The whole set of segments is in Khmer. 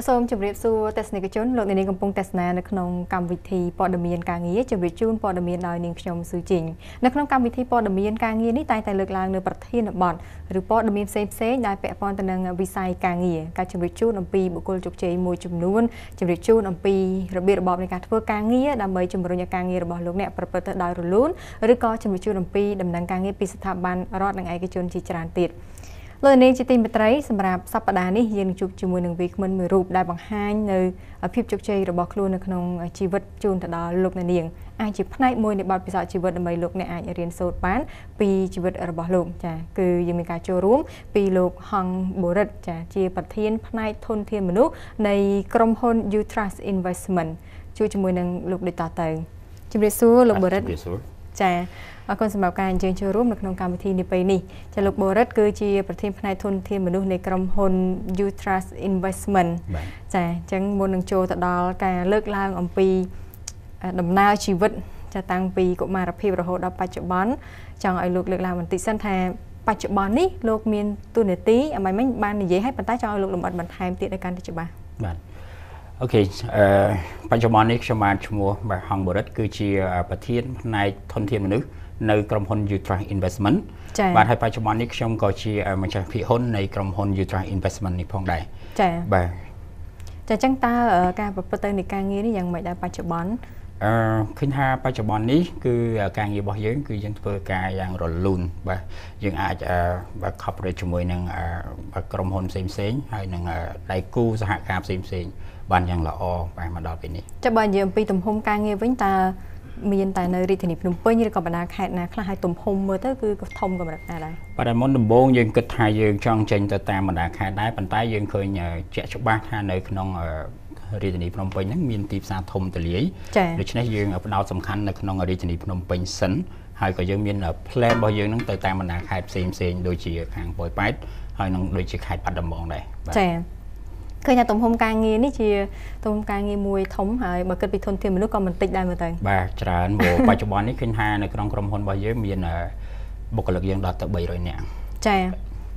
ចាសសូមជម្រាបសួរទស្សនិកជនលោកអ្នកនាងកំពុងទស្សនានៅក្នុងកម្មវិធីព័ត៌មានការងារជម្រាបជូនព័ត៌មានដោយនាងខ្ញុំស៊ូជីងនៅក្នុងកម្មវិធីព័ត៌មានការងារនេះតែងតែលើកឡើងនៅប្រធានបទឬព័ត៌មានផ្សេងផ្សេងដែលពាក់ព័ន្ធទៅនឹងវិស័យការងារការជម្រាបជូនអំពីបុគ្គលជោគជ័យមួយចំនួនជម្រាបជូនអំពីរបៀបរបបនៃការធ្វើការងារដើម្បីជំរុញឲ្យការងាររបស់លោកអ្នកប្រព្រឹត្តទៅដោយរលូនឬក៏ជម្រាបជូនអំពីដំណើរការងារពីស្ថាប័នរដ្ឋនិងឯកជនជាច្រើនទៀត។លោកនាងជាទីមេត្រីសម្រាប់សប្តាហ៍នេះយើងនឹងជួបជាមួយនឹងវីក្មិនមួយរូបដែលបង្ហាញនៅភាពជោគជ័យរបស់ខ្លួននៅក្នុងជីវិតជូនទៅដល់លោកនាងអាចជាផ្នែកមួយនៃបទពិសោធន៍ជីវិតដើម្បីលោកអ្នកអាចរៀនសូត្របានពីជីវិតរបស់លោក ចាគឺយើងមានការចូលរួមពីលោកហងបូរិតចាជាប្រធាន ផ្នែកធនធានមនុស្សនៃក្រុមហ៊ុន Utrust Investment ជួយជាមួយនឹងលោកដូចតទៅជំរាបសួរលោកបូរិតចាអរគុណសម្រាប់ការអញ្ជើញចូលរួមនៅក្នុងកម្មវិធីនេះពេលនេះចាលោកបូរិទ្ធគឺជាប្រធានផ្នែកធនធានមនុស្សនៃក្រុមហ៊ុន Utrust Investment ចាអញ្ចឹងមុននឹងចូលទៅដល់ការលើកឡើងអំពីដំណើរជីវិតចាតាំងពីកុមារភាពរហូតដល់បច្ចុប្បន្នចង់ឲ្យលោកលើកឡើងបន្តិចសិនថាបច្ចុប្បន្ននេះលោកមានទូនាទីអ្វីមិញបាននិយាយហើយប៉ុន្តែចង់ឲ្យលោកលំអិតបន្ថែមទៀតឲ្យកាន់តែច្បាស់បាទអូខេអឺបច្ចុប្បន្ននេះខ្ញុំបានឈ្មោះបាទហងបរិទ្ធគឺជាប្រធានផ្នែកធនធានមនុស្សនៅក្រុមហ៊ុន Utrust Investment បាទហើយបច្ចុប្បន្ននេះខ្ញុំក៏ជា ម្ចាស់ភាគហ៊ុននៃក្រុមហ៊ុន Utrust Investment នេះផងដែរចា៎បាទចាអញ្ចឹងតើការប្រព្រឹត្តទៅនៃការងារនេះយ៉ាងម៉េចដែរបច្ចុប្បន្នអឺឃើញថាបច្ចុប្បន្ននេះ គឺការងាររបស់យើង គឺយើងធ្វើការយ៉ាងរលូនបាទយើងអាចបើ corporate ជាមួយនឹងក្រុមហ៊ុនផ្សេងផ្សេងហើយនឹងដៃគូសហការផ្សេងផ្សេងបានយ៉ាងល្អបាទមកដល់ពេលនេះចុះបើនិយាយអំពីទំហំការងារវិញតើមានតែនៅរាជធានីភ្នំពេញឬក៏បណ្ដាខេត្តណាខ្លះហើយទំហំមើលទៅគឺធំកម្រិតណាដែរបាទមុនដំបូងយើងគិតថាយើងចង់ចេញទៅតាមបណ្ដាខេត្តដែរប៉ុន្តែយើងឃើញជាក់ច្បាស់ថានៅក្នុងរាជធានីភ្នំពេញហ្នឹងមានទីផ្សារធំទូលាយដូច្នេះយើងផ្ដោតសំខាន់នៅក្នុងរាជធានីភ្នំពេញសិនហើយក៏យើងមាន plan របស់យើងហ្នឹងទៅតាមបណ្ដាខេត្តផ្សេងៗដូចជាខាងប៉ោយប៉ែតហើយនឹងដូចជាខេត្តបាត់ដំបងដែរបាទចា៎ឃើញថាទំហំការងារនេះជាទំហំការងារមួយធំហើយបើគិតពីធនធានមនុស្សក៏មិនតិចដែរមើលទៅបាទច្រើនព្រោះបច្ចុប្បន្ននេះឃើញថានៅក្នុងក្រុមហ៊ុនរបស់យើងមានបុគ្គលិកយើងដល់ទៅ300នាក់ចា៎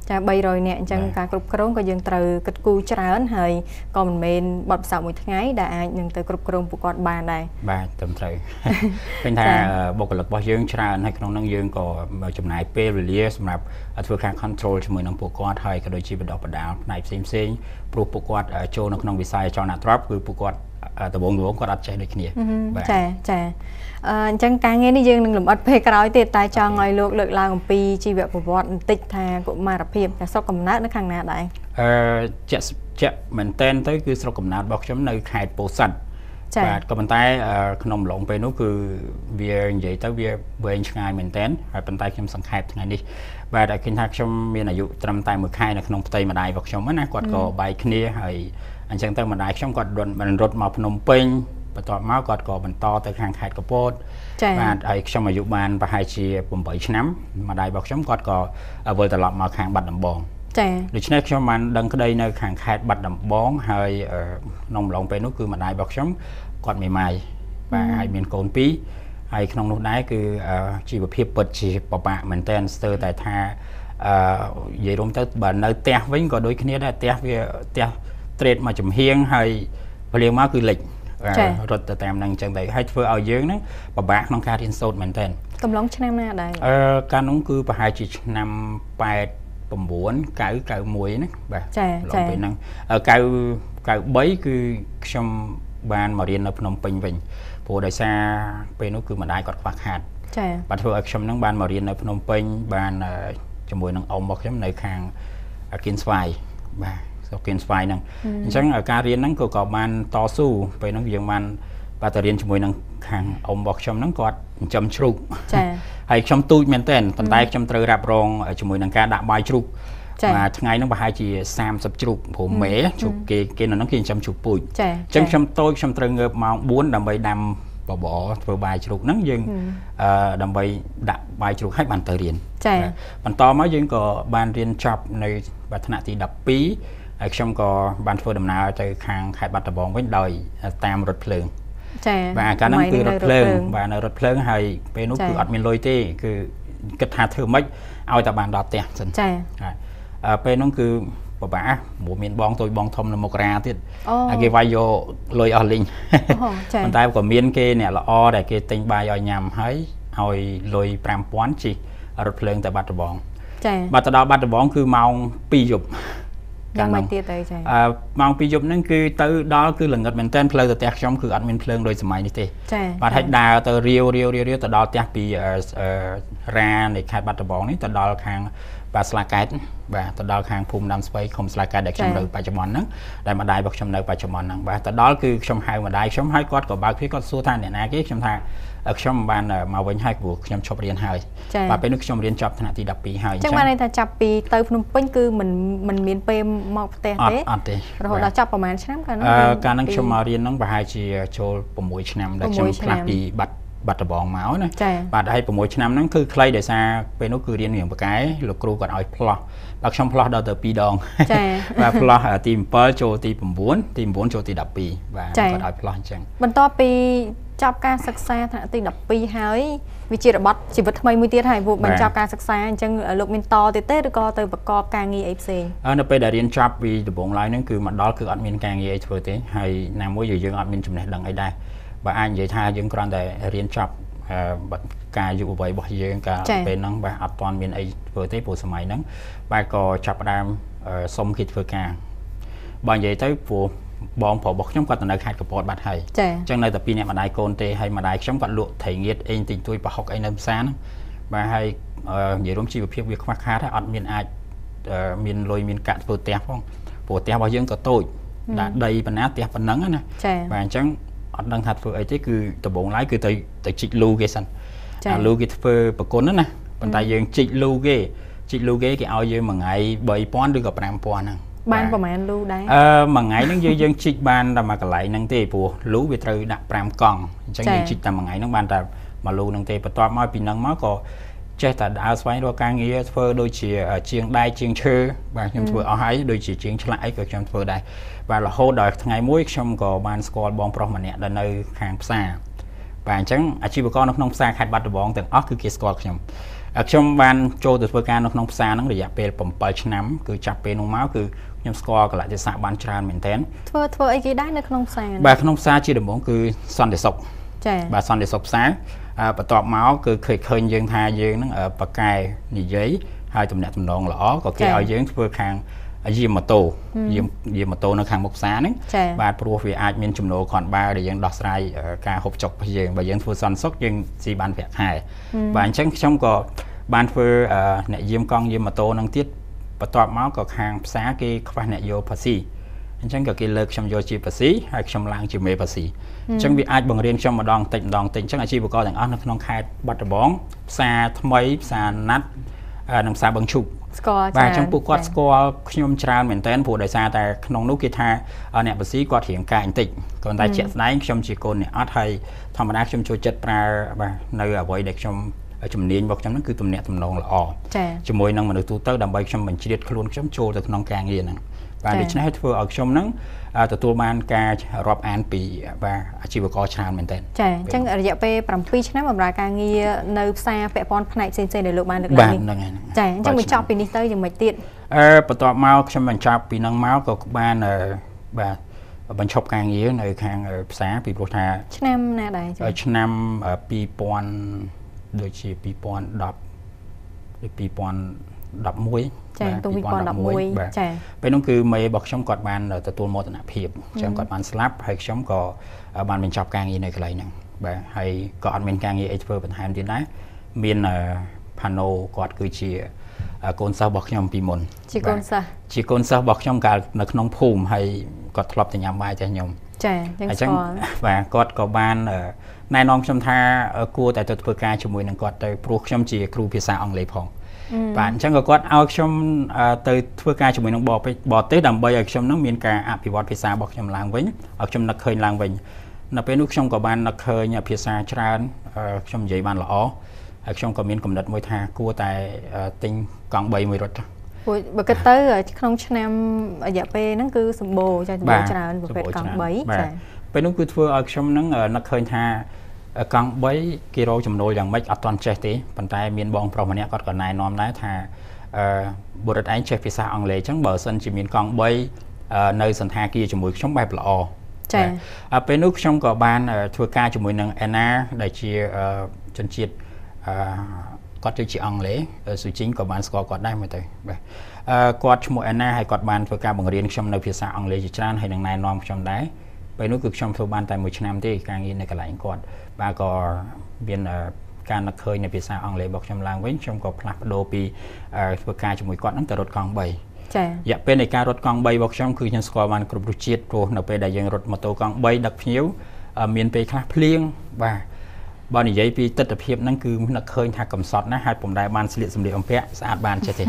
ចា300នាក់អញ្ចឹងការគ្រប់គ្រងក៏យើងត្រូវគិតគូរច្រើន ហើយក៏មិនមែនបទពិសោធន៍មួយថ្ងៃដែលអាចនឹងទៅគ្រប់គ្រងពួកគាត់បានដែរបាទត្រឹមត្រូវឃើញថាបុគ្គលិករបស់យើងច្រើនហើយក្នុងនោះយើងក៏ចំណាយពេលវេលាសម្រាប់ធ្វើការ control ជាមួយនឹងពួកគាត់ហើយក៏ដូចជាបណ្ដុះបណ្ដាលផ្នែកផ្សេងផ្សេងព្រោះពួកគាត់ចូលនៅក្នុងវិស័យចលនាទ្រព្យគឺពួកគាត់ដំបងដំបងគាត់អត់ចេះដូចគ្នាបាទចាចាអញ្ចឹងការងារនេះយើងនឹងលំអិតពេលក្រោយទៀតតែចង់ឲ្យលោកលើកឡើងអំពីជីវប្រវត្តិបន្តិចថាកុមារភាពតែស្រុកកំណើតនៅ ខាងណាដែរអឺជាក់ជាក់មែនតែនទៅគឺស្រុកកំណើតរបស់ខ្ញុំនៅខេត្តពោធិ៍សាត់បាទក៏ប៉ុន្តែក្នុងឡងពេលនោះ គឺវានិយាយទៅវាវែងឆ្ងាយមែនតើហើយប៉ុន្តែខ្ញុំសង្ខេបថ្ងៃនេះបាទឲ្យឃើញថាខ្ញុំមានអាយុត្រឹមតែមួយខែនៅក្នុងផ្ទៃម្ដាយរបស់ខ្ញុំណាគាត់ក៏បាយគ្នាហើយអញ្ចឹងទៅម្ដាយខ្ញុំគាត់រត់មិនរត់មកភ្នំពេញបន្ទាប់មកគាត់ក៏បន្តទៅខាងខេត្តកពតបាទហើយខ្ញុំអាយុបានប្រហែលជា8ឆ្នាំម្ដាយរបស់ខ្ញុំគាត់ក៏វិលត្រឡប់មកខាងបាត់ដំបងចាដូច្នេះខ្ញុំបានដឹងក្តីនៅខាងខេត្តបាត់ដំបងហើយក្នុងម្លងពេលនោះគឺម្ដាយរបស់ខ្ញុំគាត់មេម៉ាយបាទហើយមានកូនពីរហើយក្នុងនោះដែរគឺជីវភាពពិតជាពិបាកមែនតើស្ទើរតែថាអឺនិយាយរួមទៅបើនៅផ្ទះវិញក៏ដូចគ្នាដែរផ្ទះវាផ្ទះត្រេតមកចំហៀងហើយព្រៀងមកគឺលិចរត់ទៅតាមហ្នឹងអញ្ចឹងដែរហើយធ្វើឲ្យយើងហ្នឹងពិបាកក្នុងការរៀនសូត្រមែនតើកំឡុងឆ្នាំណាដែរអឺកាលនោះគឺប្រហែលជាឆ្នាំ8 991ណាបាទចាចាពេលហ្នឹង993គឺខ្ញុំបានមករៀននៅភ្នំពេញវិញព្រោះដោយសារពេលនោះគឺម្ដាយគាត់ខ្វះខាតចាបាទធ្វើឲ្យខ្ញុំហ្នឹងបានមករៀននៅភ្នំពេញ បានជាមួយនឹងអ៊ំរបស់ខ្ញុំនៅខាងគៀនស្វាយបាទស្រុកគៀនស្វាយហ្នឹងអញ្ចឹងការរៀនហ្នឹងក៏ក៏បានតស៊ូពេលហ្នឹងយើងបានបាទទៅរៀនជាមួយនឹងខាងអ៊ំរបស់ខ្ញុំហ្នឹងគាត់ចិញ្ចឹមជ្រូកចា៎ហើយខ្ញុំទូចមែនទែនប៉ុន្តែខ្ញុំត្រូវរ៉ាប់រងជាមួយនឹងការដាក់បាយជ្រូកបាទថ្ងៃហ្នឹងប្រហែលជា30ជ្រូកព្រោះមេជ្រូកគេគេនៅហ្នឹងគេចិញ្ចឹមជ្រូកពូជអញ្ចឹងខ្ញុំតូចខ្ញុំត្រូវងើបម៉ោង4ដើម្បីដាំបបរធ្វើបាយជ្រូកហ្នឹងយើងអឺដើម្បីដាក់បាយជ្រូកឲ្យបានទៅរៀនចា៎បន្តមកយើងក៏បានរៀនចប់នៅថ្នាក់ទី12ហើយខ្ញុំក៏បានធ្វើដំណើរទៅខាងខេត្តបាត់ដំបង វិញដោយ តាមរថភ្លើងចា៎បាទកាលហ្នឹងគឺរថភ្លើងបាទនៅរថភ្លើងហើយពេលនោះគឺអត់មានលុយទេ គឺគិតថាធ្វើម៉េចឲ្យតែបានដល់ផ្ទះសិនចា៎ហើយពេលនោះគឺពិបាកព្រោះមានបងទួយបងធំនៅមករាទៀតហើយគេវាយយកលុយអស់លីងប៉ុន្តែក៏មានគេអ្នកល្អដែលគេទិញបាយឲ្យញ៉ាំហើយឲ្យលុយ5000ជិះរថភ្លើងទៅបាត់ដំបងចា៎បាទទៅដល់បាត់ដំបង គឺម៉ោង2យប់យ៉ាងម៉េចទៀតទៅចា៎អឺម៉ោង2យប់ហ្នឹងគឺទៅដល់គឺល្ងឹតមែនតើផ្លូវទៅផ្ទះខ្ញុំគឺអត់មានភ្លើងដូចសម័យនេះទេបាទហិចដើរទៅរាវរាវរាវទៅដល់ផ្ទះពីរានៃខេត្តបាត់ដំបងនេះទៅដល់ខាងបាទស្លាកែតបាទទៅដល់ខាងភូមិដាំស្វ័យឃុំស្លាកែតដែលខ្ញុំនៅបច្ចុប្បន្នហ្នឹងដែលម្ដាយរបស់ខ្ញុំនៅបច្ចុប្បន្នហ្នឹងបាទទៅដល់គឺខ្ញុំហៅម្ដាយខ្ញុំហើយគាត់ក៏បើកភាគាត់សួរថាអ្នកណាគេខ្ញុំថាខ្ញុំបានមកវិញហើយព្រោះខ្ញុំឈប់រៀនហើយបាទពេលនោះខ្ញុំរៀនចប់ថ្នាក់ទី12ហើយអញ្ចឹងបានន័យថាចាប់ពីទៅភ្នំពេញគឺមិនមិនមាន ពេលមកផ្ទះទេអត់ទេរហូតដល់ចប់ប្រហែលឆ្នាំកាលនោះកាលនោះខ្ញុំមករៀនហ្នឹងប្រហែលជាចូល6ឆ្នាំដែលខ្ញុំផ្លាស់ពីបាត់បាត់ដំបងមកណាបាទហើយ6ឆ្នាំហ្នឹងគឺខ្លីដោយសារពេលនោះគឺរៀនរៀងប៉ាកែលោកគ្រូគាត់ឲ្យផ្លោះបាទខ្ញុំផ្លោះដល់ទៅ2ដងចា៎បាទផ្លោះទី7ចូលទី9ទី9ចូលទី12បាទគាត់ឲ្យផ្លោះអញ្ចឹងបន្ទាប់ពីចប់ការសិក្សាថ្នាក់ទី12ហើយវិជារបត់ជីវិតថ្មីមួយទៀតហើយពួកបញ្ចប់ការសិក្សាអញ្ចឹងលោកមានតទៀតទេឬក៏ទៅប្រកបការងារអីផ្សេងអឺនៅពេលដែលរៀនចប់ពីដំបូងឡើយហ្នឹងគឺមកដល់គឺអត់មានការងារអីធ្វើទេហើយណាមួយយើងអត់មានចំណេះដឹងអីដែរបើអាចនិយាយថាយើងគ្រាន់តែរៀនចប់ការយុវវ័យរបស់យើងកាលពេលហ្នឹងបាទអត់ទាន់មានអីធ្វើទេព្រោះសម័យហ្នឹងបាទក៏ចាប់ផ្ដើមសុំគេធ្វើការបើនិយាយទៅព្រោះបងប្រុសរបស់ខ្ញុំគាត់ទៅនៅខេត្តកពតបាត់ហើយអញ្ចឹងនៅតែពីរអ្នកម្ដាយកូនទេហើយម្ដាយខ្ញុំគាត់លក់ត្រីងៀតអេងទីទួយប្រហុកអីនៅផ្សារហ្នឹងបាទហើយនិយាយរួមជីវភាពវាខ្វះខាតហើយអត់មានអាចមានលុយមានកាក់ធ្វើផ្ទះផងព្រោះផ្ទះរបស់យើងក៏តូចដាក់ដីបណ្ណាផ្ទះប៉ុណ្ណឹងណាបាទអញ្ចឹងអត់ដឹងថាធ្វើអីទេគឺដំបូងឡើយគឺទៅទៅជីកលូគេសិនអាលូគេធ្វើប្រគុណណាប៉ុន្តែយើងជីកលូគេជីកលូគេគេឲ្យយើងមួយថ្ងៃ3000ឬក៏5000ហ្នឹងបានប្រហែលលូដែរអឺមួយថ្ងៃហ្នឹងយើងយើងជីកបានតែមួយកន្លែងហ្នឹងទេព្រោះលូវាត្រូវដាក់5កង់អញ្ចឹងយើងជីកតែមួយថ្ងៃហ្នឹងបានតែមួយលូហ្នឹងទេបន្ទាប់មកពីហ្នឹងមកក៏ចេះតែដើរស្វែងរកការងារធ្វើដូចជា ជាងដែកជាងឈើបាទខ្ញុំធ្វើអស់ហើយដូចជាជាងឆ្លាក់អីក៏ខ្ញុំធ្វើដែរបាទរហូតដល់ថ្ងៃមួយខ្ញុំក៏បានស្គាល់បងប្រុសម្នាក់ដែលនៅខាងផ្សារបាទអញ្ចឹងអាជីវករនៅក្នុងផ្សារខេត្តបាត់ដំបងទាំងអស់គឺគេស្គាល់ខ្ញុំខ្ញុំបានចូលទៅធ្វើការនៅក្នុងផ្សារហ្នឹងរយៈពេល7ឆ្នាំគឺចាប់ពេលនោះមកគឺខ្ញុំស្គាល់កលៈទេសៈបានច្រើនមែនទែនធ្វើធ្វើអីគេដែរនៅក្នុងផ្សារបាទក្នុងផ្សារជាដំបូងគឺសន្តិសុខចា៎បាទសន្តិសុខផ្សារបន្ទាប់មកគឺឃើញឃើញយើងថាយើងនឹងប៉ាកែនិយាយហើយតំណាក់តំណងល្អក៏គេឲ្យយើងធ្វើខាងយាមម៉ូតូយាមយាមម៉ូតូនៅខាងមុខផ្សារហ្នឹងបាទព្រោះវាអាចមានចំណូលគ្រាន់បើដែលយើងដោះស្រាយការហូបចុករបស់យើងបើយើងធ្វើសន្តិសុខយើងស៊ីបានប្រាក់ខែបាទអញ្ចឹងខ្ញុំក៏បានធ្វើអ្នកយាមកង់យាមម៉ូតូហ្នឹងទៀតបន្ទាប់មកក៏ខាងផ្សារគេខ្វះអ្នកយកភាស៊ីអញ្ចឹងក៏គេលើកខ្ញុំយកជាភាសាហើយខ្ញុំឡើងជាមេភាសាអញ្ចឹងវាអាចបង្រៀនខ្ញុំម្ដងតិចម្ដងតិចអញ្ចឹងអាជីវករទាំងអស់នៅក្នុងខេត្តបាត់ដំបងផ្សារថ្មីផ្សារណាត់និងផ្សារបឹងឈូកស្គាល់ចា៎បាទអញ្ចឹងពួកគាត់ស្គាល់ខ្ញុំច្រើនមែនតើព្រោះដោយសារតែក្នុងនោះគេថាអ្នកបស៊ីគាត់រៀងកាយបន្តិចក៏តែជាក់ស្ដែងខ្ញុំជាកូនអ្នកអត់ហើយធម្មតាខ្ញុំចូលចិត្តប្រើបាទនៅអ្វីដែលខ្ញុំជំនាញរបស់ខ្ញុំហ្នឹងគឺទំនាក់ទំនងល្អជាមួយនឹងមនុស្សទូទៅដើម្បីខ្ញុំបញ្ជ្រាបខ្លួនខ្ញុំចូលទៅក្នុងការងារហ្នឹងបាទដូច្នេះធ្វើឲ្យខ្ញុំហ្នឹងទទួលបានការរាប់អានពីបាទអាជីវករច្រើនមែនទែនចាអញ្ចឹងរយៈពេល7ឆ្នាំបម្រើការងារនៅផ្សារពាក់ព័ន្ធផ្នែកផ្សេងៗដែលលោកបានលើកឡើងនេះបាទហ្នឹងហើយចាអញ្ចឹងបញ្ចប់ពីនេះទៅយ៉ាងម៉េចទៀតអឺបន្ទាប់មកខ្ញុំបញ្ចប់ពីហ្នឹងមកក៏បានបាទបញ្ឈប់ការងារនៅខាងផ្សារពីព្រោះថាឆ្នាំណាដែរចាឆ្នាំ2000ដូចជា2010ដល់2011ចា2011បាទពេលនោះគឺមេរបស់ខ្ញុំគាត់បានទទួលមរណភាពអញ្ចឹងគាត់បានស្លាប់ហើយខ្ញុំក៏បានបញ្ចប់ការងារនៅកន្លែងហ្នឹងបាទហើយក៏អត់មានការងារអីធ្វើបន្ថែមទៀតដែរមានផាណូគាត់គឺជាកូនសិស្សរបស់ខ្ញុំពីមុន ជាកូនសិស្សជាកូនសិស្សរបស់ខ្ញុំកាលនៅក្នុងភូមិហើយគាត់ធ្លាប់តែញ៉ាំបាយចាស់ខ្ញុំចាយ៉ាងស្គាល់បាទគាត់ក៏បានណែនាំខ្ញុំថាគួរតែទៅធ្វើការជាមួយនឹងគាត់ទៅព្រោះខ្ញុំជា គ្រូភាសាអង់គ្លេសផង បាទអញ្ចឹងក៏គាត់ឲ្យខ្ញុំទៅធ្វើការជាមួយនឹងបរបរទេសដើម្បីឲ្យខ្ញុំនឹងមានការអភិវឌ្ឍភាសារបស់ខ្ញុំឡើងវិញឲ្យខ្ញុំនឹកឃើញឡើងវិញនៅពេលនោះខ្ញុំក៏បាននឹកឃើញភាសាច្រើនខ្ញុំនិយាយបានល្អហើយខ្ញុំក៏មានកំណត់មួយថាគួរតែទិញកង់3មួយរត់ព្រោះបើគិតទៅក្នុងឆ្នាំរយៈពេលហ្នឹងគឺសម្បូរចាសម្បូរច្រើនប្រភេទកង់3ចាពេលនោះគឺធ្វើឲ្យខ្ញុំហ្នឹងនឹកឃើញថាកង់3គេរកចំណូលយ៉ាងម៉េចអត់ទាន់ចេះទេប៉ុន្តែមានបងប្រុសម្នាក់គាត់ក៏ណែនាំដែរថាអឺបុរិទ្ធឯងចេះភាសាអង់គ្លេសអញ្ចឹងបើសិនជាមានកង់3នៅសន្តាគារជាមួយខ្ញុំបែបល្អចា៎ពេលនោះខ្ញុំក៏បានធ្វើការជាមួយនឹងអេណាដែលជាជនជាតិអឺគាត់គឺជាអង់គ្លេសស៊ូជីងក៏បានស្គាល់គាត់ដែរមើលទៅបាទគាត់ឈ្មោះអេណាហើយគាត់បានធ្វើការបង្រៀនខ្ញុំនៅ ភាសាអង់គ្លេសជាច្រើនហើយនឹងណែនាំខ្ញុំដែរពេលនោះគឺខ្ញុំធ្វើបានតែមួយឆ្នាំទេការងារនៅកន្លែងគាត់បាទក៏មានការនឹកឃើញនៃភាសាអង់គ្លេសរបស់ខ្ញុំឡើងវិញខ្ញុំក៏ផ្លាស់ប្ដូរពីធ្វើការជាមួយគាត់ហ្នឹងទៅរត់កង់3ចា៎រយៈពេលនៃការរត់កង់3របស់ខ្ញុំគឺខ្ញុំស្គាល់បានគ្រប់រសជាតិព្រោះនៅពេលដែលយើងរត់ម៉ូតូកង់3ដឹកភ្ញៀវមានពេលខ្លះភ្លៀងបាទបើនិយាយពីទស្សនវិជ្ជាហ្នឹងគឺនឹកឃើញថាកំសត់ណាហើយពុំដែលបានស្លៀកសម្លៀកបំពាក់ស្អាតបានចេះទេ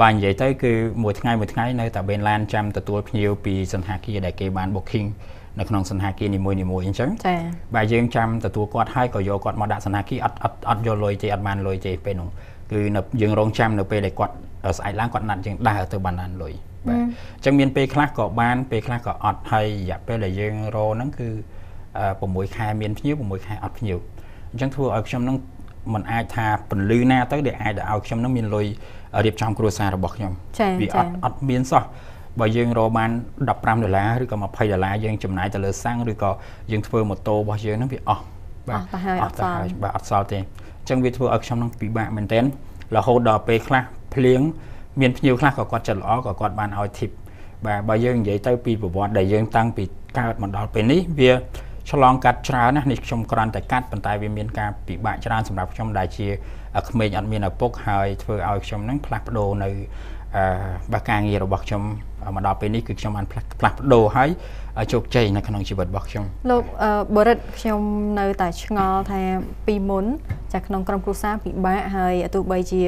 បាទនិយាយទៅគឺមួយថ្ងៃមួយថ្ងៃនៅតែបេនឡានចាំទទួលភ្ញៀវពីសន្តាគារដែលគេបាន booking នៅក្នុងសន្តាគារនីមួយៗអញ្ចឹងចា៎បាទយើងចាំទទួលគាត់ហើយក៏យកគាត់មកដាក់សន្តាគារអត់អត់អត់យកលុយទេអត់បានលុយទេពេលនោះគឺនៅយើងរងចាំ នៅពេលដែលគាត់ស្អែកឡើងគាត់ណាត់យើងដើរទៅបានបានលុយបាទអញ្ចឹងមានពេលខ្លះក៏បាន ពេលខ្លះក៏អត់ហើយរយៈពេលដែលយើងរហ្នឹងគឺ6ខែមានភ្ញៀវ6ខែអត់ភ្ញៀវអញ្ចឹងធ្វើឲ្យខ្ញុំនឹងមិនអាចថាពន្លឺណាទៅដែលអាចទៅឲ្យខ្ញុំនឹងមានលុយរៀបចំគ្រួសាររបស់ខ្ញុំវាអត់អត់មានសោះបើយើងរកបាន15ដុល្លារឬក៏20ដុល្លារយើងចំណាយទៅលើសាំងឬក៏យើងធ្វើម៉ូតូរបស់យើងនឹងវាអស់បាទអស់ទៅហើយអត់សល់បាទអត់សល់ទេអញ្ចឹងវាធ្វើឲ្យខ្ញុំនឹងពិបាកមែនទែនរហូតដល់ពេលខ្លះភ្លៀងមានភ្ញៀវខ្លះក៏គាត់ចិត្តល្អក៏គាត់បានឲ្យធីបបាទបើយើងនិយាយទៅ ពីប្រវត្តិដែលយើង តាំងពីកើតមកដល់ពេលនេះវាឆ្លងកាត់ច្រើនណាស់នេះខ្ញុំគ្រាន់តែកាត់ប៉ុន្តែវាមានការពិបាកច្រើនសម្រាប់ខ្ញុំដែលជាក្មេងអត់មានឪពុកហើយធ្វើឲ្យខ្ញុំហ្នឹងផ្លាស់ប្ដូរនៅបើការងាររបស់ខ្ញុំមកដល់ពេលនេះគឺខ្ញុំបានផ្លាស់ប្ដូរហើយជោគជ័យនៅក្នុងជីវិតរបស់ខ្ញុំលោកបរិទ្ធខ្ញុំនៅតែឆ្ងល់ថាពីមុនចាក្នុងក្រុមគ្រួសារពិបាកហើយទោះបីជា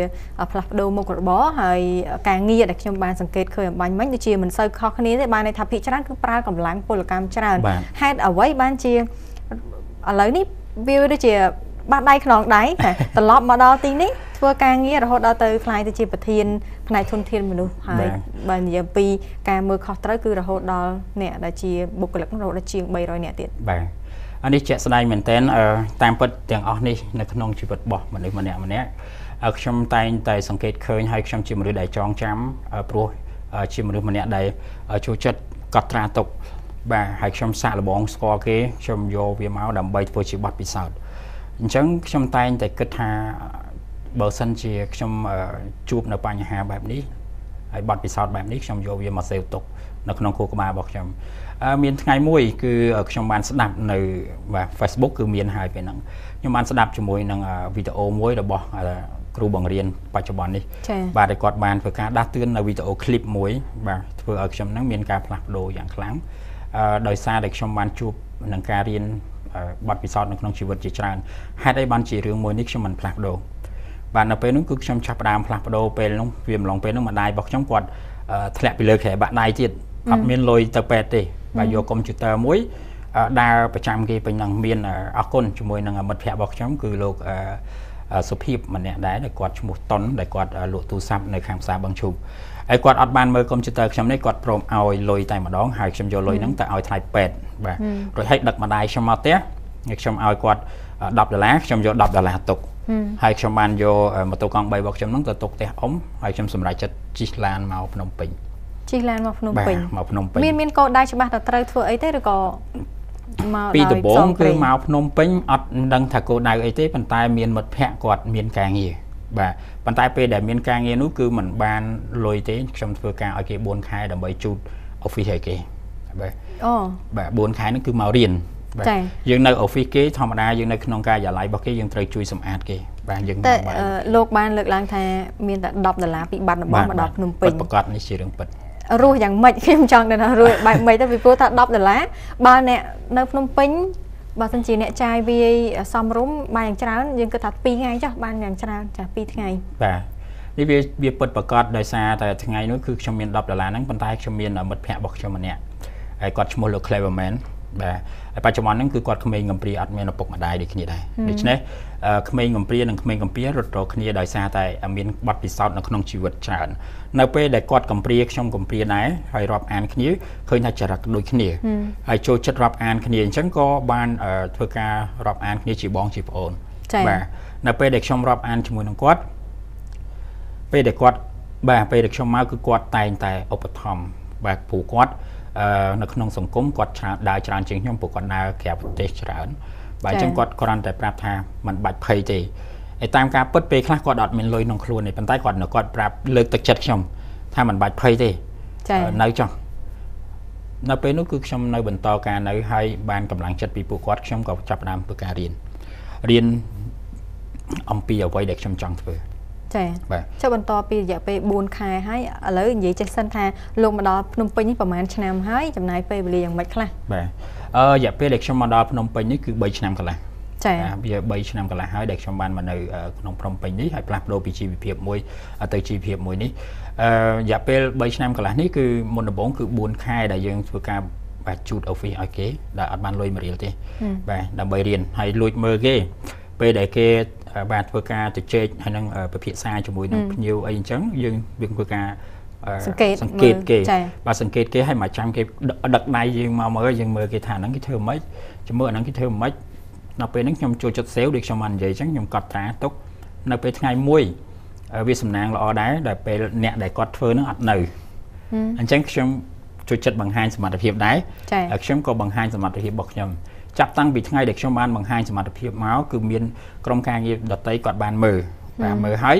ផ្លាស់ប្ដូរមុខរបរហើយការងារដែលខ្ញុំបានសង្កេតឃើញអំបញ្ញមិញដូចជាមិនសូវខុសគ្នាទេបានន័យថាភាគច្រើនគឺប្រើកម្លាំងពលកម្មច្រើនហេតុអ្វីបានជាឥឡូវនេះវាដូចជាបាត់ដៃខ្នងដៃត្រឡប់មកដល់ទីនេះធ្វើការងាររហូតដល់ទៅខ្លាយទៅជាប្រធានផ្នែកធនធានមនុស្សហើយបើនិយាយពី ការមើលខុសត្រូវគឺរហូតដល់អ្នកដែលជាបុគ្គលិករហូតដល់ជាង300នាក់ទៀតបាទអានេះជាក់ស្ដែងមែនទែនតាមពិតទាំងអស់នេះនៅក្នុងជីវិតរបស់មនុស្សម្នាក់ម្នាក់ខ្ញុំតែងតែសង្កេតឃើញហើយខ្ញុំជាមនុស្សដែលចងចាំព្រោះជាមនុស្សម្នាក់ដែលចូលចិត្តកត់ត្រាទុកបាទហើយខ្ញុំសាកល្បងស្គាល់គេខ្ញុំយកវាមកដើម្បីធ្វើជាបទពិសោធន៍អញ្ចឹងខ្ញុំតែងតែគិតថាបើសិនជាខ្ញុំជួបនៅបញ្ហាបែបនេះហើយបទពិសោធន៍បែបនេះខ្ញុំយកវាមកសេវទុក នៅក្នុងខួរក្បាលរបស់ខ្ញុំមានថ្ងៃមួយគឺខ្ញុំបានស្ដាប់នៅបាទ Facebook គឺមានហើយពេលហ្នឹងខ្ញុំបានស្ដាប់ជាមួយនឹងវីដេអូមួយរបស់ គ្រូបង្រៀនបច្ចុប្បន្ននេះបាទតែគាត់បានធ្វើការដាស់តឿននៅវីដេអូឃ្លីបមួយបាទធ្វើឲ្យខ្ញុំហ្នឹងមានការផ្លាស់ប្ដូរយ៉ាងខ្លាំងដោយសារតែខ្ញុំបានជួបនឹងការរៀនបទពិសោធន៍នៅក្នុងជីវិតជាច្រើនហេតុអីបានជារឿងមួយនេះខ្ញុំមិនផ្លាស់ប្ដូរបាទនៅពេលនោះគឺខ្ញុំចាប់ផ្ដើមផ្លាស់ប្ដូរពេលនោះវាម្លងពេលនោះម្ដាយរបស់ខ្ញុំគាត់ធ្លាក់ពីលើក្រែបាក់ដៃទៀតអត់មានលុយទៅពេទ្យទេបាទយកកុំព្យូទ័រមួយដើរប្រចាំគេពេញនឹងមានអរគុណជាមួយនឹងមិត្តភ័ក្ដិរបស់ខ្ញុំគឺលោកសុភាពម្នាក់ដែរដែលគាត់ឈ្មោះតុនដែលគាត់លក់ទូរស័ព្ទនៅខាងផ្សារបឹងឈូកហើយគាត់អត់បានមើលកុំព្យូទ័រខ្ញុំនេះគាត់ព្រមឲ្យលុយតែម្ដងហើយខ្ញុំយកលុយហ្នឹងទៅឲ្យថ្លៃពេទ្យបាទរួចហើយដឹកម្ដាយខ្ញុំមកផ្ទះខ្ញុំឲ្យគាត់10ដុល្លារខ្ញុំយក10ដុល្លារទុកហើយខ្ញុំបានយកម៉ូតូកង់3របស់ខ្ញុំហ្នឹងទៅទុកផ្ទះអ៊ំហើយខ្ញុំសម្រេចចិត្តជិះឡានមកភ្នំពេញជិះឡានមកភ្នំពេញមកភ្នំពេញមានមានកោដៅច្បាស់តើត្រូវធ្វើអីទេឬក៏មកពីដំបូងគឺមកភ្នំពេញអត់ដឹងថាគោលដៅអីទេប៉ុន្តែមានមិត្តភ័ក្តិគាត់មានការងារបាទប៉ុន្តែពេលដែលមានការងារនោះគឺมันបានលុយទេខ្ញុំធ្វើការឲ្យគេ4ខែដើម្បីជូត office ឲ្យគេបាទអូបាទ4ខែនោះគឺមករៀនបាទយើងនៅ office គេធម្មតាយើងនៅក្នុងការិយាល័យរបស់គេយើងត្រូវជួយសម្អាតគេបាទយើងតែលោកបានលើកឡើងថាមានតែ10ដុល្លារពីបាត់ដំបងមកដល់ភ្នំពេញប្រកាសនេះជារឿងពិតរស់យ៉ាងម៉េចខ្ញុំចង់ដឹងថារស់បែបម៉េចទៅពីព្រោះថា10ដុល្លារបើអ្នកនៅភ្នំពេញបើសិនជាអ្នកចាយវាយសំរុំបានយ៉ាងច្រើនយើងគិតថា2ថ្ងៃចុះបានយ៉ាងច្រើនចាស់2ថ្ងៃបាទនេះវាវាពិតប្រកបដោយសារតែថ្ងៃនោះគឺខ្ញុំមាន10ដុល្លារហ្នឹងប៉ុន្តែខ្ញុំមានមិត្តភ័ក្ដិរបស់ខ្ញុំម្នាក់ហើយគាត់ឈ្មោះលោក Cleverman បាទហើយបច្ចុប្បន្នហ្នឹងគឺគាត់ក្មេងកំព្រាអត់មានឪពុកម្ដាយដូចគ្នាដែរដូច្នេះក្មេងកំព្រានិងក្មេងកំព្រារត់រកគ្នាដោយសារតែមានបទពិសោធន៍នៅក្នុងជីវិតច្រើននៅ ពេលដែលគាត់កំព្រាខ្ញុំកំព្រាដែរហើយរាប់អានគ្នាឃើញថាចរិតដូចគ្នាហើយចូលចិត្តរាប់អានគ្នាអញ្ចឹងក៏បាន ធ្វើការរាប់អានគ្នាជាបងជាប្អូនបាទនៅពេលដែលខ្ញុំរាប់អានជាមួយនឹងគាត់ពេលដែលគាត់បាទពេលដែលខ្ញុំមកគឺគាត់តែងតែឧបត្ថម្ភបាទពូគាត់នៅក្នុងសង្គមគាត់ច្រើនដើរច្រើនជាងខ្ញុំព្រោះគាត់ដើរក្រៅប្រទេសច្រើន បាទអញ្ចឹងគាត់គ្រាន់តែប្រាប់ថាมันបាច់ភ័យទេឯតាមការពិតពេលខ្លះគាត់អត់មានលុយក្នុងខ្លួនទេប៉ុន្តែគាត់នៅគាត់ប្រាប់លើកទឹកចិត្តខ្ញុំថាมันបាច់ភ័យទេនៅចុះនៅពេលនោះគឺខ្ញុំនៅបន្តការនៅហើយបានកម្លាំងចិត្តពីពួកគាត់ខ្ញុំក៏ចាប់ផ្ដើមធ្វើការរៀនរៀនអំពីអ្វីដែលខ្ញុំចង់ធ្វើចា៎បាទចុះបន្តពីរយៈពេល4ខែហើយឥឡូវនិយាយចេះសិនថាលោកមកដល់ភ្នំពេញនេះប្រហែលឆ្នាំហើយចំណាយពេលវេលាយ៉ាងម៉េចខ្លះបាទអឺរយៈពេលដែលខ្ញុំមកដល់ភ្នំពេញនេះគឺ3ឆ្នាំកន្លះចា៎វា3ឆ្នាំកន្លះហើយដែលខ្ញុំបានមកនៅ ក្នុងភ្នំពេញនេះហើយផ្លាស់ប្ដូរពីជីវភាពមួយទៅជីវភាពមួយនេះអឺរយៈពេល3ឆ្នាំកន្លះនេះគឺមុនដំបូងគឺ4ខែដែលយើងធ្វើការបាទជូត office ឲ្យគេដែលអត់បានលុយមួយរៀលទេបាទដើម្បីរៀនហើយលួចមើលគេពេលដែលគេបានធ្វើការជជែកហើយនឹងពិភាក្សាជាមួយនឹងភ្ញៀវអីអញ្ចឹងយើងយើងធ្វើការសង្កេតសង្កេតគេបាទសង្កេតគេឲ្យមកចាំគេដឹកដៃយើងមកមើលយើងមើលគេថាហ្នឹងគេធ្វើម៉េចចាំមើលអាហ្នឹងគេធ្វើម៉េចដល់ពេលហ្នឹងខ្ញុំចូលចិត្តសេវដូចខ្ញុំបាននិយាយអញ្ចឹងខ្ញុំកត់ត្រាទុកនៅពេលថ្ងៃមួយវាសំណាងល្អដែរដែលពេលអ្នកដែលគាត់ធ្វើហ្នឹងអត់នៅអញ្ចឹងខ្ញុំចូលចិត្តបង្ហាញសមត្ថភាពដែរខ្ញុំក៏បង្ហាញសមត្ថភាពរបស់ខ្ញុំចាប់តាំងពីថ្ងៃដែលខ្ញុំបានបង្ហាញសមត្ថភាពមកគឺមានក្រុមការងារដតីគាត់បានមើលបាទមើលហើយ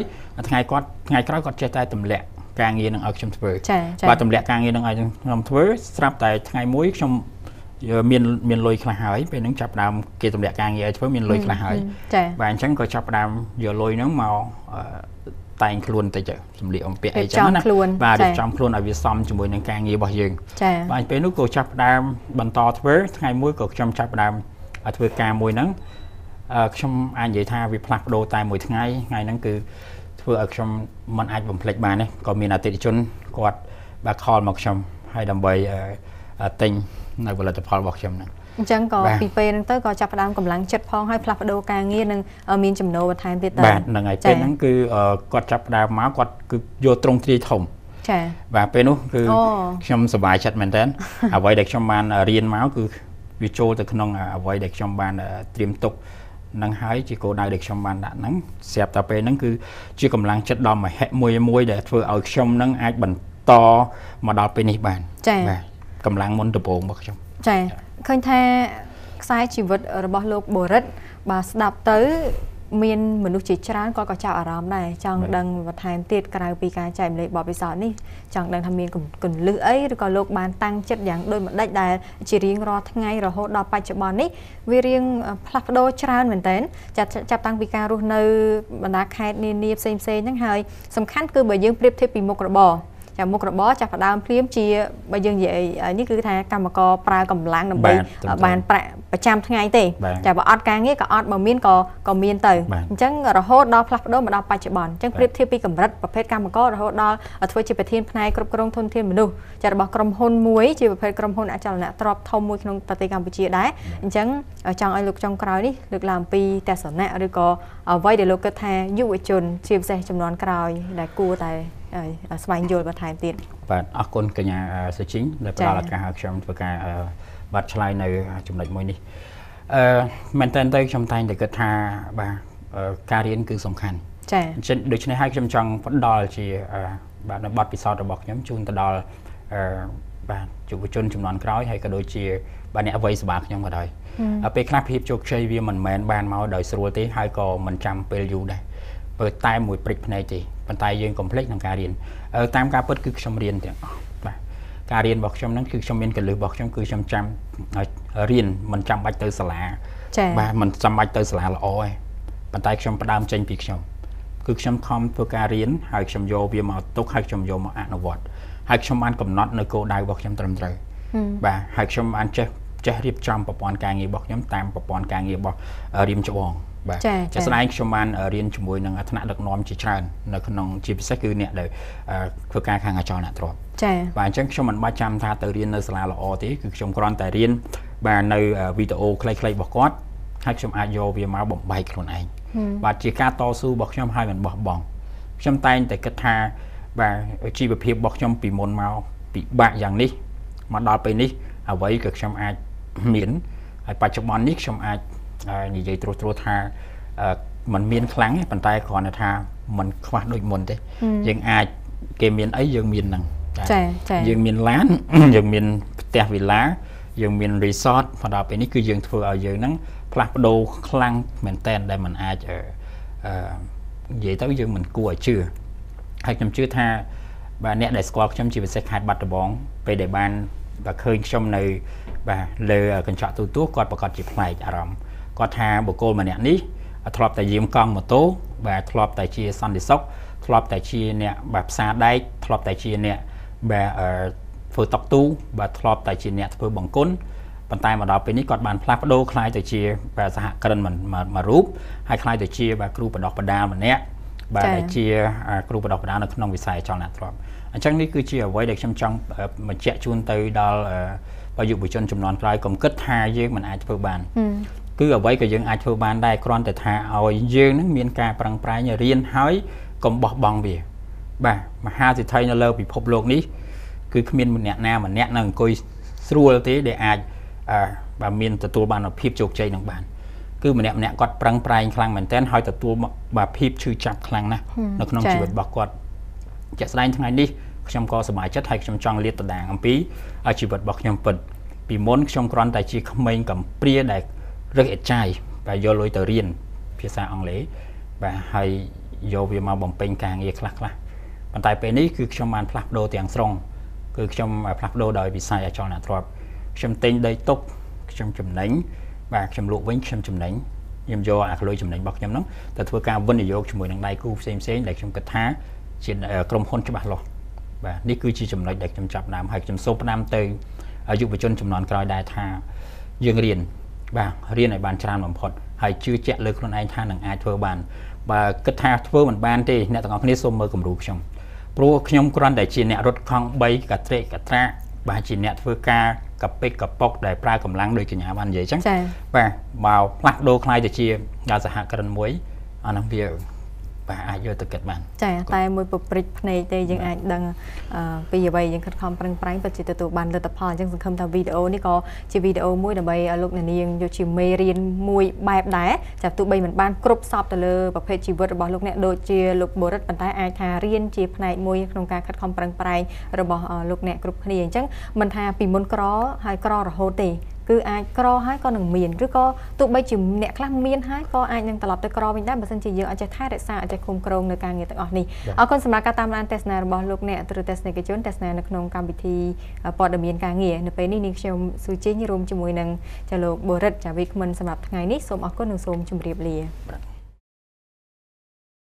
ថ្ងៃគាត់ថ្ងៃក្រោយគាត់ចេះតែទម្លាក់ការងារនឹងឲ្យខ្ញុំធ្វើបាទទម្លាក់ការងារនឹងឲ្យខ្ញុំធ្វើស្រាប់តែថ្ងៃមួយខ្ញុំមានមានលុយខ្លះហើយពេលហ្នឹងចាប់ដើមគេទម្លាក់ការងារឲ្យធ្វើមានលុយខ្លះហើយ បាទអញ្ចឹងក៏ចាប់ដើមយកលុយហ្នឹងមកតែងខ្លួនតិចសម្លៀកបំពាក់អីចឹងណាបាទរៀបចំខ្លួនឲ្យវាសមជាមួយនឹងការងាររបស់យើងបាទពេលនោះក៏ចាប់ផ្ដើមបន្តធ្វើថ្ងៃមួយក៏ខ្ញុំចាប់ផ្ដើមធ្វើការមួយហ្នឹងខ្ញុំអាចនិយាយថាវាផ្លាស់ប្ដូរតែមួយថ្ងៃថ្ងៃហ្នឹងគឺធ្វើឲ្យខ្ញុំមិនអាចបំភ្លេចបានទេក៏មានអតិថិជនគាត់បាទខលមកខ្ញុំហើយដើម្បីទិញនៅផលិតផលរបស់ខ្ញុំហ្នឹងអញ្ចឹងក៏ពីពេលហ្នឹងទៅក៏ចាប់ផ្ដើមកម្លាំងចិត្តផងហើយផ្លាស់ប្ដូរការងារនិងមានចំណូលបន្ថែមទៀតទៅបាទហ្នឹងហើយពេលហ្នឹងគឺគាត់ចាប់ផ្ដើមមកគាត់គឺយកត្រង់ទ្រាយធំចា៎បាទពេលនោះគឺខ្ញុំសប្បាយចិត្តមែនតើអ្វីដែលខ្ញុំបានរៀនមកគឺវាចូលទៅក្នុងអ្វីដែលខ្ញុំបានត្រៀមទុកនឹងហើយជាគោលដៅដែលខ្ញុំបានដាក់ហ្នឹងស្រាប់តែពេលហ្នឹងគឺជាកម្លាំងចិត្តដ៏មហិមួយមួយដែលធ្វើឲ្យខ្ញុំនឹងអាចបន្តមកដល់ពេលនេះបានចា៎បាទកម្លាំងមុនដំបូងរបស់ខ្ញុំចាឃើញថាខ្សែជីវិតរបស់លោកបូរិតបាទស្ដាប់ទៅ មានមនុស្សជាច្រើនគាត់ក៏ចាប់អារម្មណ៍ដែរចង់ដឹងបន្ថែមទៀតក្រៅពីការចែកម្លេចបបពិសោធន៍នេះចង់ដឹងថាមានកੁੰលឹះអីឬក៏លោកបានតាំងចិត្តយ៉ាងដូចម្ដេចដែលជារៀងរាល់ថ្ងៃរហូតដល់បច្ចុប្បន្ននេះ វារៀងផ្លាស់ប្ដូរច្រើនមែនទែនចាប់តាំងពីការរស់នៅបណ្ដាខេត្តនានាផ្សេងៗហ្នឹងហើយសំខាន់គឺបើយើងប្រៀបធៀបពីមុខរបរចាមុខរបរចាប់ផ្ដើមភ្លាមជា បើយើងនិយាយនេះគឺថា កម្មករប្រើកម្លាំងដើម្បីបានប្រាក់ប្រចាំថ្ងៃទេចាបើអត់ការងារក៏អត់បើមានក៏ក៏មានទៅអញ្ចឹងរហូតដល់ផ្លាស់ប្ដូរមកដល់បច្ចុប្បន្នអញ្ចឹងប្រៀបធៀបពីកម្រិតប្រភេទកម្មកររហូតដល់ធ្វើជាប្រធានផ្នែកគ្រប់គ្រងធនធានមនុស្សចារបស់ក្រុមហ៊ុនមួយជាប្រភេទក្រុមហ៊ុនអចលនៈទ្រព្យធំមួយក្នុងប្រទេសកម្ពុជាដែរអញ្ចឹងចង់ឲ្យលោកចុងក្រោយនេះលើកឡើងពី ទស្សនៈឬក៏អ្វីដែលលោកគិតថាយុវជន ជាពិសេសចំនួនក្រោយដែលគួរតែស្វែងយល់បន្ថែមទៀតបាទអរគុណកញ្ញាសុជីងដែលផ្ដល់ឱកាសឲ្យខ្ញុំធ្វើការបាត់ឆ្លើយនៅចំណុចមួយនេះអឺមែនតើទៅខ្ញុំតែងតែគិតថាបាទការរៀនគឺសំខាន់ចា៎អញ្ចឹងដូច្នេះហើយខ្ញុំចង់ផ្ដល់ជាបាទនៅបទពិសោធន៍របស់ខ្ញុំជូនទៅដល់អឺបាទយុវជនចំនួនក្រោយហើយក៏ដូចជា បាទអ្នកវ័យសបាខ្ញុំក៏ដោយពេលខ្លះភាពជោគជ័យវាមិនមែនបានមកដោយស្រួលទេហើយក៏មិនចាំពេលយូរដែរបើតែមួយព្រិចភ្នែកទេប៉ុន្តែយើងកុំភ្លេចក្នុងការរៀនតាមការពិតគឺខ្ញុំរៀនទាំងអស់បាទការរៀនរបស់ខ្ញុំហ្នឹងគឺខ្ញុំមានកលឹះរបស់ខ្ញុំគឺខ្ញុំចាំរៀនមិនចាំបាច់ទៅសាលាបាទមិនចាំបាច់ទៅសាលាល្អទេប៉ុន្តែខ្ញុំផ្ដើមចេញពីខ្ញុំគឺខ្ញុំខំធ្វើការរៀនហើយខ្ញុំយកវាមកទុកហើយខ្ញុំយកមកអនុវត្តហើយខ្ញុំបានកំណត់នៅគោលដៅរបស់ខ្ញុំត្រឹមត្រូវបាទហើយខ្ញុំបានចេះចេះរៀបចំប្រព័ន្ធការងាររបស់ខ្ញុំតាមប្រព័ន្ធការងាររបស់រៀមច្បងបាទចាស្ដែងខ្ញុំបានរៀនជាមួយនឹងថ្នាក់ដឹកនាំជាច្រើននៅក្នុងជាពិសេសគឺអ្នកដែលធ្វើការខាងអចលនទ្រព្យចាបាទអញ្ចឹងខ្ញុំមិនបាច់ចាំថាទៅរៀននៅសាលាល្អទេគឺខ្ញុំគ្រាន់តែរៀនបាទនៅវីដេអូខ្លីៗរបស់គាត់ហើយខ្ញុំអាចយកវាមកបំបែកខ្លួនឯងបាទជាការតស៊ូរបស់ខ្ញុំហើយមិនបោះបង់ខ្ញុំតែងតែគិតថាបាទជីវភាពរបស់ខ្ញុំពីមុនមកពិបាកយ៉ាងនេះមកដល់ពេលនេះអ្វីក៏ខ្ញុំអាចមានហើយបច្ចុប្បន្ននេះខ្ញុំអាចនិយាយត្រួសត្រាថាมันមាន ខ្លាំងទេប៉ុន្តែគ្រាន់តែថាมันខ្វះដូចមុនទេ យើងអាចគេមានអីយើងមានហ្នឹងចាចាយើងមានឡានយើងមានផ្ទះវិឡាយើងមាន resort មកដល់ពេលនេះគឺយើងធ្វើឲ្យយើងហ្នឹងផ្លាស់ប្ដូរខ្លាំងមែនតែនដែលมันអាចអឺនិយាយទៅយើងមិនគួរឲ្យជឿហើយខ្ញុំជឿថាបាទអ្នកដែលស្គាល់ខ្ញុំជាពិសេសខេត្តបាត់ដំបងពេលដែលបានបាទឃើញខ្ញុំនៅ បាទលើកញ្ចក់ទូទួលគាត់ប្រកាសជាផ្លែកអារម្មណ៍គាត់ថាបុគ្គលម្នាក់នេះធ្លាប់តែយាមកង់ម៉ូតូបាទធ្លាប់តែជាសន្តិសុខធ្លាប់តែជាអ្នកបាទផ្សារដែកធ្លាប់តែជាអ្នកបាទធ្វើតុកទូបាទធ្លាប់តែជាអ្នកធ្វើបង្គន់ប៉ុន្តែមកដល់ពេលនេះគាត់បានផ្លាស់ប្ដូរខ្លាយទៅជាបាទសហគ្រិនមួយរូបហើយខ្លាយទៅជាបាទគ្រូបណ្ដុះបណ្ដាលម្នាក់បាទដែលជាគ្រូបណ្ដុះបណ្ដាលនៅក្នុងវិស័យចលនាទ្រព្យអញ្ចឹងនេះគឺជាអ្វីដែលខ្ញុំចង់បញ្ជាក់ជូនទៅដល់បើយុវជនចំនួនក្រោយកុំគិតថាយើងមិនអាចធ្វើបានគឺអ្វីក៏យើងអាចធ្វើបានដែរគ្រាន់តែថាឲ្យយើងនឹងមានការប្រឹងប្រែងរៀនហើយកុំបោះបង់វា បាទមហាសិទ្ធិនៅលើពិភពលោកនេះ គឺគ្មានម្នាក់ណាម្នាក់នៅអង្គុយស្រួលទេដែលអាចបើមានទទួលបានភាពជោគជ័យនឹងបានគឺម្នាក់ម្នាក់គាត់ប្រឹងប្រែងខ្លាំងមែនទែនហើយទទួលបាទភាពឈឺចាប់ខ្លាំងណាស់នៅក្នុងជីវិតរបស់គាត់ជាក់ស្ដែងថ្ងៃនេះខ្ញុំក៏សប្បាយចិត្តហើយខ្ញុំចង់លាតត្រដាងអំពីជីវិតរបស់ខ្ញុំពិត ពីមុនខ្ញុំគ្រាន់តែជាក្មេងកំព្រាដែលរិះអចាយបាទយកលុយទៅរៀនភាសាអង់គ្លេសបាទហើយយកវាមកបំពេញការងារខ្លះខ្លះប៉ុន្តែពេលនេះគឺខ្ញុំបានផ្លាស់ប្ដូរទាំងស្រុងគឺខ្ញុំផ្លាស់ប្ដូរដោយវិស័យអចលនទ្រព្យខ្ញុំទិញដីទុកខ្ញុំចំណេញបាទខ្ញុំលក់វិញខ្ញុំចំណេញខ្ញុំយកអាក្លុយចំណេញរបស់ខ្ញុំហ្នឹងទៅធ្វើការវិនិយោគជាមួយនឹងដៃគូផ្សេងផ្សេងដែលខ្ញុំគិតថា ជាក្រុមហ៊ុនច្បាស់លាស់បាទនេះគឺជាចំណុចដែលខ្ញុំចាប់ដើមហើយខ្ញុំសូមផ្ដាំទៅយុវជនចំនួនក្រោយដែរថាយើងរៀនបាទរៀនឲ្យបានច្រើនបំផុតហើយជឿជាក់លើខ្លួនឯងថានឹងអាចធ្វើបានបើគិតថាធ្វើមិនបានទេអ្នកទាំងអស់គ្នាសូមមើលគំរូខ្ញុំព្រោះខ្ញុំគ្រាន់តែជាអ្នករត់ខង់3កត្រេកកត្រា បាទជាអ្នកធ្វើការកពេកកប៉ុកដែលប្រើកម្លាំងដូចកញ្ញាបាននិយាយអញ្ចឹងបាទមកផ្លាស់ប្ដូរខ្លាយទៅជាការសហគ្រិនមួយអានោះវាបាទអាចយកទៅគិតបានចា តែមួយពព្រិចភ្នែកទេយើងអាចដឹងពីអ្វីយើងខិតខំប្រឹងប្រែងពិតជាទទួលបានលទ្ធផលអញ្ចឹងសង្ឃឹមថាវីដេអូនេះក៏ជាវីដេអូមួយដើម្បីឲ្យលោកអ្នកនាងយកជាមេរៀនមួយបែបដែរចាទោះបីមិនបានគ្រប់សពទៅលើប្រភេទជីវិតរបស់លោកអ្នកដូចជាលោកបុរិទ្ធប៉ុន្តែអាចថារៀនជាផ្នែកមួយក្នុងការខិតខំប្រឹងប្រែងរបស់លោកអ្នកគ្រប់គ្នាអញ្ចឹងមិនថាពីមុនក្រហើយក្ររហូតទេគឺអាចក្រហើយក៏នឹងមានឬក៏ទោះបីជាអ្នកខ្លះមានហើយក៏អាចនឹងត្រឡប់ទៅក្រវិញដែរបើសិនជាយើងអាចចេះថែរក្សាអាចចេះគ្រប់គ្រងនៅការងារទាំងអស់នេះអរគុណសម្រាប់ការតាមដានទស្សនារបស់លោកអ្នកទ្រទស្សនិកជនទស្សនានៅក្នុងកម្មវិធីព័ត៌មានការងារនៅពេលនេះនាងខ្ញុំស៊ូជីងរួមជាមួយនឹងចាលោកបូរិទ្ធចាវិក្មិនសម្រាប់ថ្ងៃនេះសូមអរគុណនិងសូមជម្រាបលាបាទ